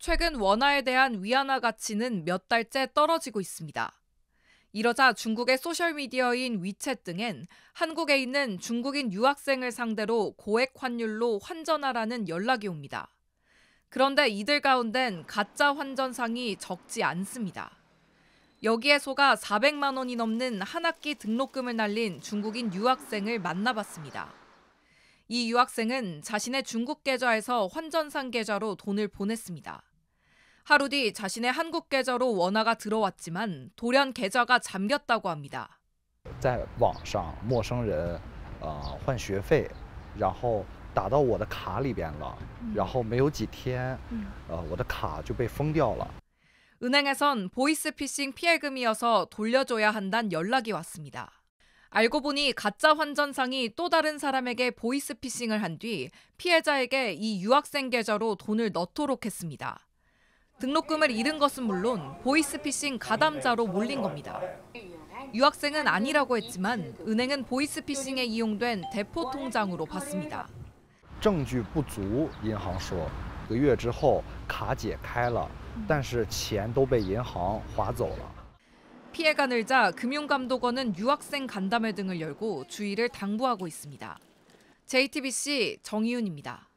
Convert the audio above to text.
최근 원화에 대한 위안화 가치는 몇 달째 떨어지고 있습니다. 이러자 중국의 소셜미디어인 위챗 등엔 한국에 있는 중국인 유학생을 상대로 고액 환율로 환전하라는 연락이 옵니다. 그런데 이들 가운데는 가짜 환전상이 적지 않습니다. 여기에 소가 400만 원이 넘는 한 학기 등록금을 날린 중국인 유학생을 만나봤습니다. 이 유학생은 자신의 중국 계좌에서 환전상 계좌로 돈을 보냈습니다. 하루 뒤 자신의 한국 계좌로 원화가 들어왔지만 돌연 계좌가 잠겼다고 합니다. 어, 음。 음。 어， 은행에선 보이스피싱 피해금이어서 돌려줘야 한다는 연락이 왔습니다. 알고 보니 가짜 환전상이 또 다른 사람에게 보이스피싱을 한 뒤 피해자에게 이 유학생 계좌로 돈을 넣도록 했습니다. 등록금을 잃은 것은 물론 보이스피싱 가담자로 몰린 겁니다. 유학생은 아니라고 했지만 은행은 보이스피싱에 이용된 대포 통장으로 봤습니다. 证据不足，银行说，一个月之后卡解开了，但是钱都被银行划走了。 피해가 늘자 금융감독원은 유학생 간담회 등을 열고 주의를 당부하고 있습니다. JTBC 정희윤입니다.